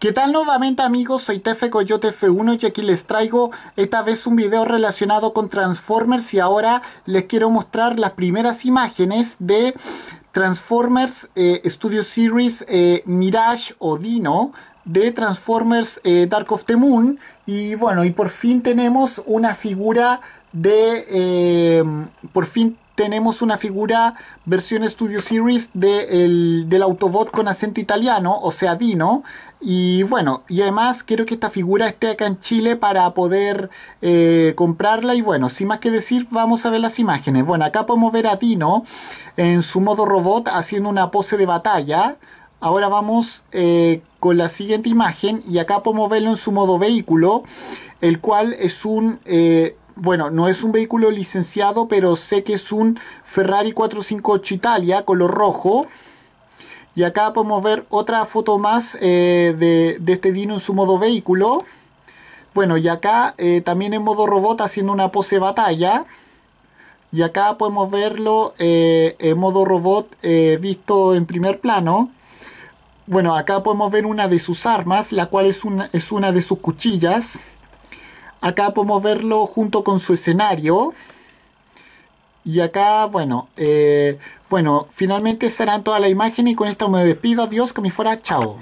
¿Qué tal nuevamente amigos? Soy Tefe Coyote F1 y aquí les traigo esta vez un video relacionado con Transformers y ahora les quiero mostrar las primeras imágenes de Transformers eh, Studio Series eh, Mirage o Dino de Transformers eh, Dark of the Moon y bueno y por fin tenemos una figura de por fin tenemos una figura versión Studio Series del Autobot con acento italiano, o sea, Dino. Y bueno, y además quiero que esta figura esté acá en Chile para poder eh, comprarla. Y bueno, sin más que decir, vamos a ver las imágenes. Bueno, acá podemos ver a Dino en su modo robot haciendo una pose de batalla. Ahora vamos eh, con la siguiente imagen y acá podemos verlo en su modo vehículo, el cual es un... Eh, bueno, no es un vehículo licenciado, pero sé que es un Ferrari 458 Italia, color rojo. Y acá podemos ver otra foto más eh, de, este Dino en su modo vehículo. Bueno, y acá eh, también en modo robot haciendo una pose batalla. Y acá podemos verlo eh, en modo robot visto en primer plano. Bueno, acá podemos ver una de sus armas, la cual es es una de sus cuchillas. Acá podemos verlo junto con su escenario. Y acá, bueno, eh, bueno, finalmente serán toda la imagen y con esto me despido. Adiós, que me fuera, chao.